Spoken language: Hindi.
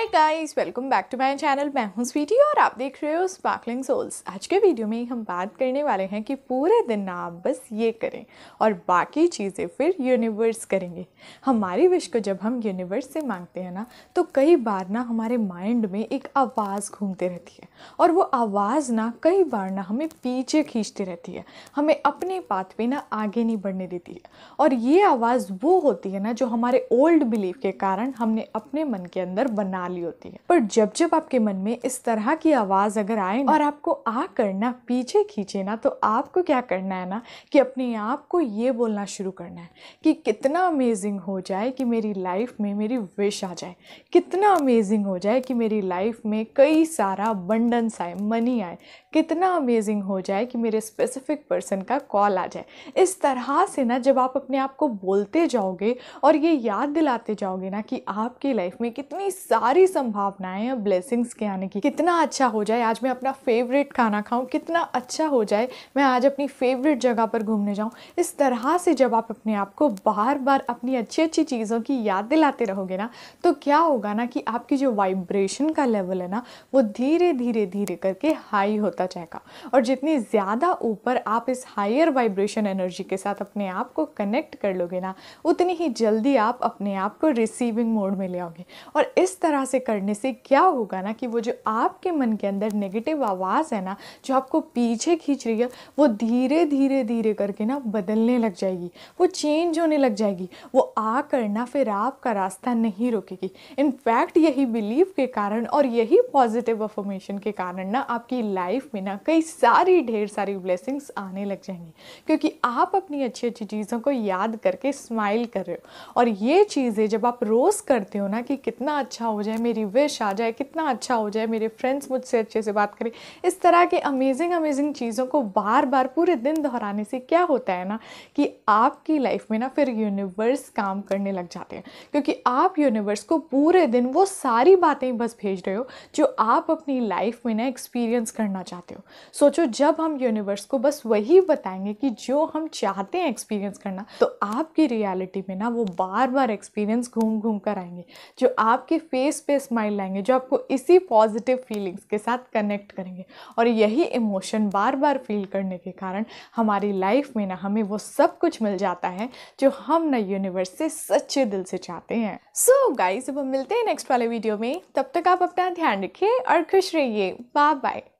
hi guys welcome back to my channel मैं हूँ स्वीटी और आप देख रहे हो स्पार्कलिंग सोल्स आज के वीडियो में हम बात करने वाले हैं कि पूरे दिन आप बस ये करें और बाकी चीज़ें फिर यूनिवर्स करेंगे हमारी विश को जब हम यूनिवर्स से मांगते हैं ना तो कई बार ना हमारे माइंड में एक आवाज़ घूमते रहती है और वो आवाज़ ना कई बार ना हमें पीछे खींचती रहती है हमें अपने पाथ पर ना आगे नहीं बढ़ने देती है और ये आवाज़ वो होती है ना जो हमारे ओल्ड बिलीफ के कारण हमने अपने मन के अंदर बना वाली होती है पर जब जब आपके मन में इस तरह की आवाज़ अगर आए और आपको आ करना पीछे खींचे ना तो आपको क्या करना है ना कि अपने आप को ये बोलना शुरू करना है कि कितना अमेजिंग हो जाए कि मेरी लाइफ में मेरी विश आ जाए कितना अमेजिंग हो जाए कि मेरी लाइफ में कई सारा बंडनस आए मनी आए कितना अमेजिंग हो जाए कि मेरे स्पेसिफिक पर्सन का कॉल आ जाए इस तरह से ना जब आप अपने आप को बोलते जाओगे और ये याद दिलाते जाओगे ना कि आपकी लाइफ में कितनी सारी सारी संभावनाएं और ब्लेसिंग्स के आने की कितना अच्छा हो जाए आज मैं अपना फेवरेट खाना खाऊं कितना अच्छा हो जाए मैं आज अपनी फेवरेट जगह पर घूमने जाऊं इस तरह से जब आप अपने आप को बार बार अपनी अच्छी अच्छी चीज़ों की याद दिलाते रहोगे ना तो क्या होगा ना कि आपकी जो वाइब्रेशन का लेवल है ना वो धीरे धीरे धीरे करके हाई होता जाएगा और जितनी ज़्यादा ऊपर आप इस हायर वाइब्रेशन एनर्जी के साथ अपने आप को कनेक्ट कर लोगे ना उतनी ही जल्दी आप अपने आप को रिसीविंग मोड में ले आओगे और इस तरह तरह से करने से क्या होगा ना कि वो जो आपके मन के अंदर नेगेटिव आवाज़ है ना जो आपको पीछे खींच रही है वो धीरे धीरे धीरे करके ना बदलने लग जाएगी वो चेंज होने लग जाएगी वो आ करना फिर आपका रास्ता नहीं रोकेगी इनफैक्ट यही बिलीव के कारण और यही पॉजिटिव अफॉर्मेशन के कारण ना आपकी लाइफ में ना कई सारी ढेर सारी ब्लेसिंग्स आने लग जाएंगी क्योंकि आप अपनी अच्छी अच्छी चीज़ों को याद करके स्माइल कर रहे हो और ये चीज़ें जब आप रोज़ करते हो ना कि कितना अच्छा हो जाए जाए मेरी विश आ जाए कितना अच्छा हो जाए मेरे फ्रेंड्स मुझसे अच्छे से बात करें इस तरह के अमेजिंग अमेजिंग चीज़ों को बार बार पूरे दिन दोहराने से क्या होता है ना कि आपकी लाइफ में ना फिर यूनिवर्स काम करने लग जाते हैं क्योंकि आप यूनिवर्स को पूरे दिन वो सारी बातें बस भेज रहे हो जो आप अपनी लाइफ में ना एक्सपीरियंस करना चाहते हो सोचो जब हम यूनिवर्स को बस वही बताएंगे कि जो हम चाहते हैं एक्सपीरियंस करना तो आपकी रियलिटी में ना वो बार बार एक्सपीरियंस घूम घूम कर आएंगे जो आपके फेस पे स्माइल लाएंगे जो आपको इसी पॉजिटिव फीलिंग्स के साथ कनेक्ट करेंगे और यही इमोशन बार बार फील करने के कारण हमारी लाइफ में ना हमें वो सब कुछ मिल जाता है जो हम ना यूनिवर्स से सच्चे दिल से चाहते हैं सो so, गाइस अब हम मिलते हैं नेक्स्ट वाले वीडियो में तब तक आप अपना ध्यान रखिए और खुश रहिए बाय बाय